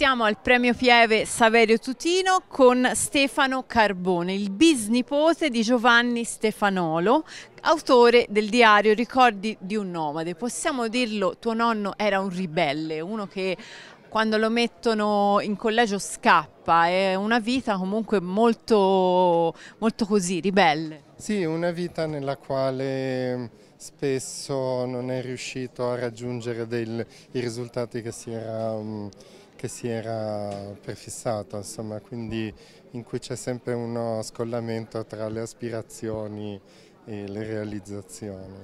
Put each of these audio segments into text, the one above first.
Siamo al premio Pieve Saverio Tutino con Stefano Carbone, il bisnipote di Giovanni Stefanolo, autore del diario Ricordi di un nomade. Possiamo dirlo, tuo nonno era un ribelle, uno che quando lo mettono in collegio scappa, è una vita comunque molto, molto così, ribelle. Sì, una vita nella quale spesso non è riuscito a raggiungere del, i risultati che si era um, che si era prefissato, insomma, quindi in cui c'è sempre uno scollamento tra le aspirazioni e le realizzazioni.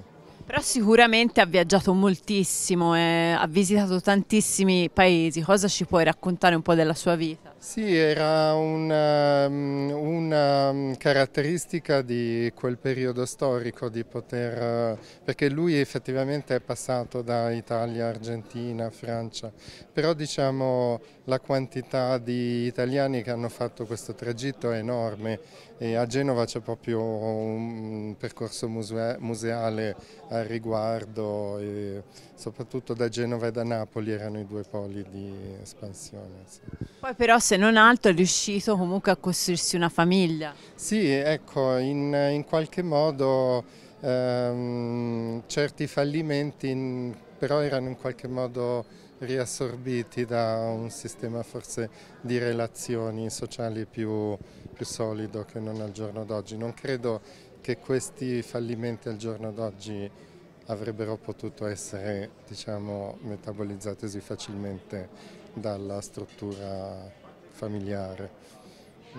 Però sicuramente ha viaggiato moltissimo, e eh, ha visitato tantissimi paesi, cosa ci puoi raccontare un po' della sua vita? Sì, era una, ehm, una, ehm, caratteristica di quel periodo storico di poter, perché lui effettivamente è passato da Italia, Argentina, Francia, però diciamo la quantità di italiani che hanno fatto questo tragitto è enorme e a Genova c'è proprio un percorso museale al riguardo e soprattutto da Genova e da Napoli erano i due poli di espansione. Sì. Poi però se se non altro è riuscito comunque a costruirsi una famiglia. Sì, ecco, in, in qualche modo ehm, certi fallimenti in, però erano in qualche modo riassorbiti da un sistema forse di relazioni sociali più, più solido che non al giorno d'oggi. Non credo che questi fallimenti al giorno d'oggi avrebbero potuto essere diciamo, metabolizzati così facilmente dalla struttura familiare.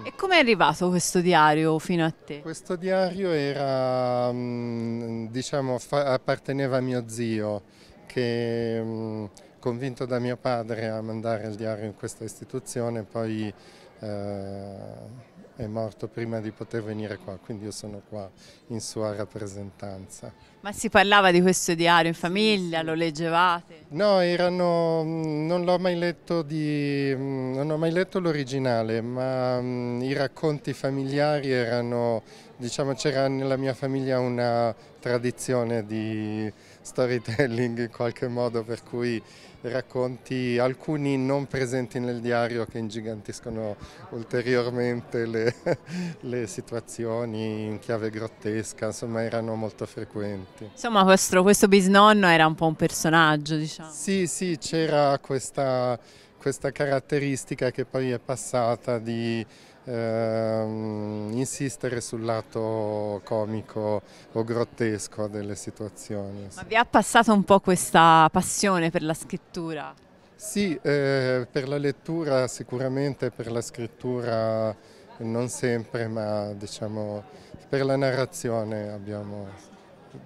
E come è arrivato questo diario fino a te? Questo diario era, mm, diciamo, apparteneva a mio zio, che mm, convinto da mio padre a mandare il diario in questa istituzione, poi eh, è morto prima di poter venire qua, quindi io sono qua in sua rappresentanza. Ma si parlava di questo diario in famiglia, lo leggevate? No, erano, non l'ho mai letto di, mm, non ho mai letto l'originale, ma mm, i racconti familiari erano Diciamo c'era nella mia famiglia una tradizione di storytelling in qualche modo per cui racconti alcuni non presenti nel diario che ingigantiscono ulteriormente le, le situazioni in chiave grottesca, insomma erano molto frequenti. Insomma questo, questo bisnonno era un po' un personaggio diciamo. Sì sì c'era questa questa caratteristica che poi è passata di ehm, insistere sul lato comico o grottesco delle situazioni. Ma vi ha passato un po' questa passione per la scrittura? Sì, eh, per la lettura sicuramente, per la scrittura non sempre, ma diciamo per la narrazione abbiamo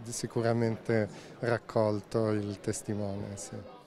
sicuramente raccolto il testimone. Sì.